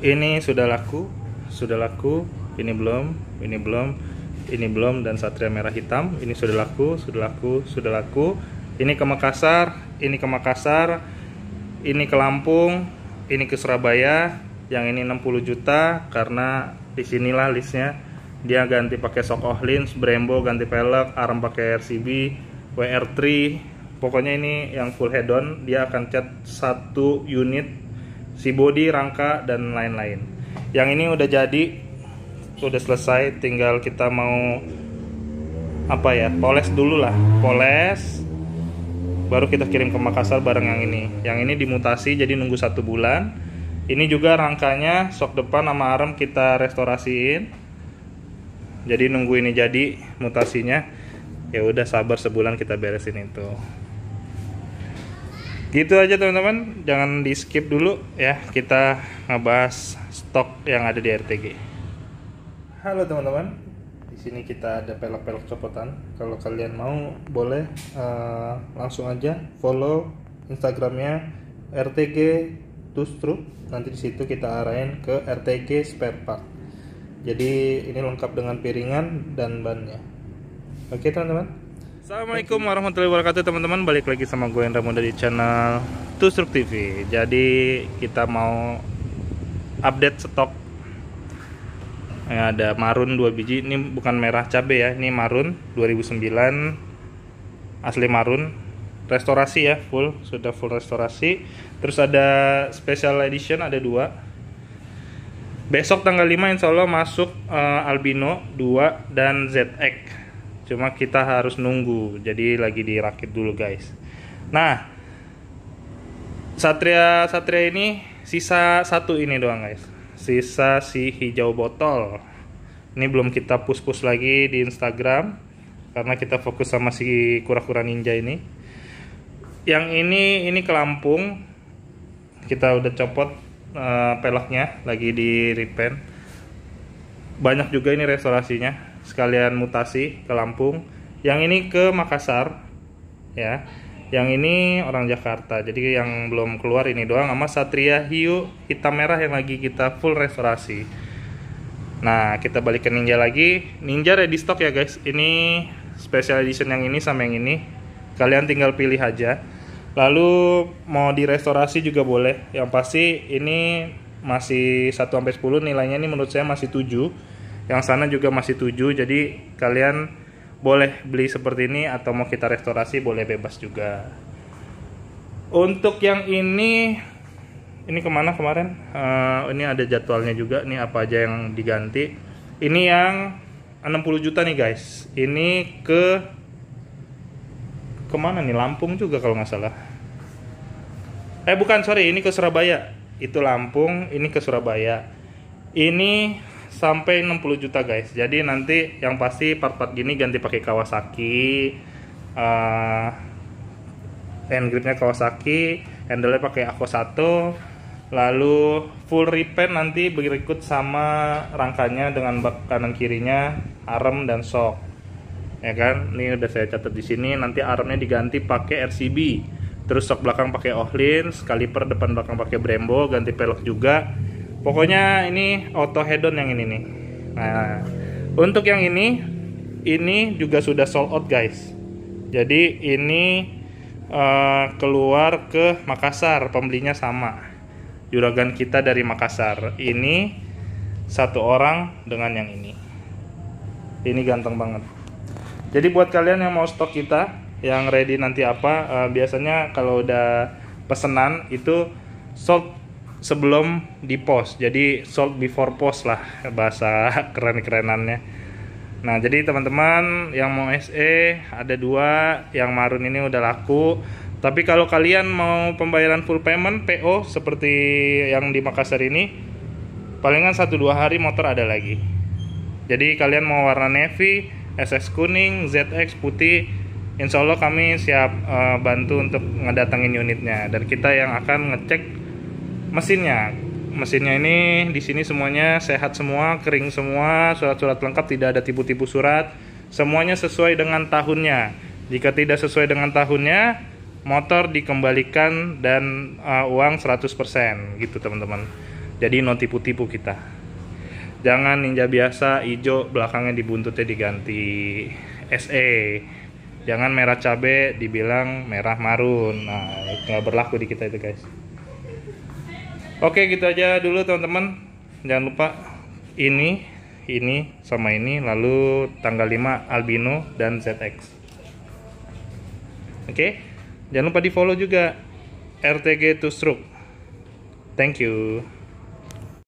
ini sudah laku sudah laku ini belum ini belum ini belum dan satria merah hitam ini sudah laku sudah laku sudah laku ini ke Makassar ini ke Makassar ini ke Lampung ini ke Surabaya yang ini 60 juta karena disinilah listnya dia ganti pakai shock Ohlins, Brembo ganti pelek arm pakai RCB WR3 pokoknya ini yang full head on dia akan cat satu unit si body rangka dan lain-lain yang ini udah jadi udah selesai tinggal kita mau apa ya poles dulu lah poles baru kita kirim ke Makassar bareng yang ini yang ini dimutasi jadi nunggu satu bulan ini juga rangkanya sok depan sama arm kita restorasiin jadi nunggu ini jadi mutasinya ya udah sabar sebulan kita beresin itu gitu aja teman-teman jangan di skip dulu ya kita ngebahas stok yang ada di RTG halo teman-teman di sini kita ada pelek-pelek copotan kalau kalian mau boleh uh, langsung aja follow instagramnya RTG Tustru nanti di situ kita arahin ke RTG spare part jadi ini lengkap dengan piringan dan bannya oke teman-teman Assalamualaikum warahmatullahi wabarakatuh teman-teman Balik lagi sama gue Indra Muda di channel Tusruk TV Jadi kita mau update stok ya, Ada marun 2 biji Ini bukan merah cabe ya Ini marun 2009 Asli marun Restorasi ya full Sudah full restorasi Terus ada special edition ada dua. Besok tanggal 5 insya Allah masuk uh, Albino 2 dan ZX cuma kita harus nunggu jadi lagi dirakit dulu guys nah satria satria ini sisa satu ini doang guys sisa si hijau botol ini belum kita push-push lagi di instagram karena kita fokus sama si kura-kura ninja ini yang ini ini ke Lampung kita udah copot uh, eh, pelaknya lagi di repaint banyak juga ini restorasinya sekalian mutasi ke Lampung. Yang ini ke Makassar ya. Yang ini orang Jakarta. Jadi yang belum keluar ini doang sama Satria Hiu hitam merah yang lagi kita full restorasi. Nah, kita balik ke Ninja lagi. Ninja ready stock ya, guys. Ini special edition yang ini sama yang ini. Kalian tinggal pilih aja. Lalu mau direstorasi juga boleh. Yang pasti ini masih 1 sampai 10 nilainya ini menurut saya masih 7 yang sana juga masih 7 jadi kalian boleh beli seperti ini atau mau kita restorasi boleh bebas juga untuk yang ini ini kemana kemarin uh, ini ada jadwalnya juga nih apa aja yang diganti ini yang 60 juta nih guys ini ke kemana nih Lampung juga kalau nggak salah eh bukan sorry ini ke Surabaya itu Lampung ini ke Surabaya ini sampai 60 juta guys. Jadi nanti yang pasti part-part gini ganti pakai Kawasaki. Uh, eh, nya gripnya Kawasaki, handle-nya pakai Aqua 1. Lalu full repaint nanti berikut sama rangkanya dengan bak kanan kirinya, arm dan shock. Ya kan? Ini udah saya catat di sini. Nanti armnya diganti pakai RCB. Terus shock belakang pakai Ohlins, kaliper depan belakang pakai Brembo, ganti pelok juga pokoknya ini auto head on yang ini nih nah untuk yang ini ini juga sudah sold out guys jadi ini uh, keluar ke Makassar pembelinya sama juragan kita dari Makassar ini satu orang dengan yang ini ini ganteng banget jadi buat kalian yang mau stok kita yang ready nanti apa uh, biasanya kalau udah pesenan itu sold sebelum di post jadi sold before post lah bahasa keren-kerenannya nah jadi teman-teman yang mau SE ada dua yang marun ini udah laku tapi kalau kalian mau pembayaran full payment PO seperti yang di Makassar ini palingan 1-2 hari motor ada lagi jadi kalian mau warna navy SS kuning ZX putih Insya Allah kami siap uh, bantu untuk ngedatengin unitnya dan kita yang akan ngecek mesinnya mesinnya ini di sini semuanya sehat semua kering semua surat-surat lengkap tidak ada tipu-tipu surat semuanya sesuai dengan tahunnya jika tidak sesuai dengan tahunnya motor dikembalikan dan uh, uang 100% gitu teman-teman jadi no tipu-tipu kita jangan ninja biasa hijau belakangnya dibuntutnya diganti SE jangan merah cabe dibilang merah marun nah nggak berlaku di kita itu guys Oke gitu aja dulu teman-teman. Jangan lupa ini, ini sama ini lalu tanggal 5 albino dan ZX. Oke. Jangan lupa di-follow juga RTG to stroke. Thank you.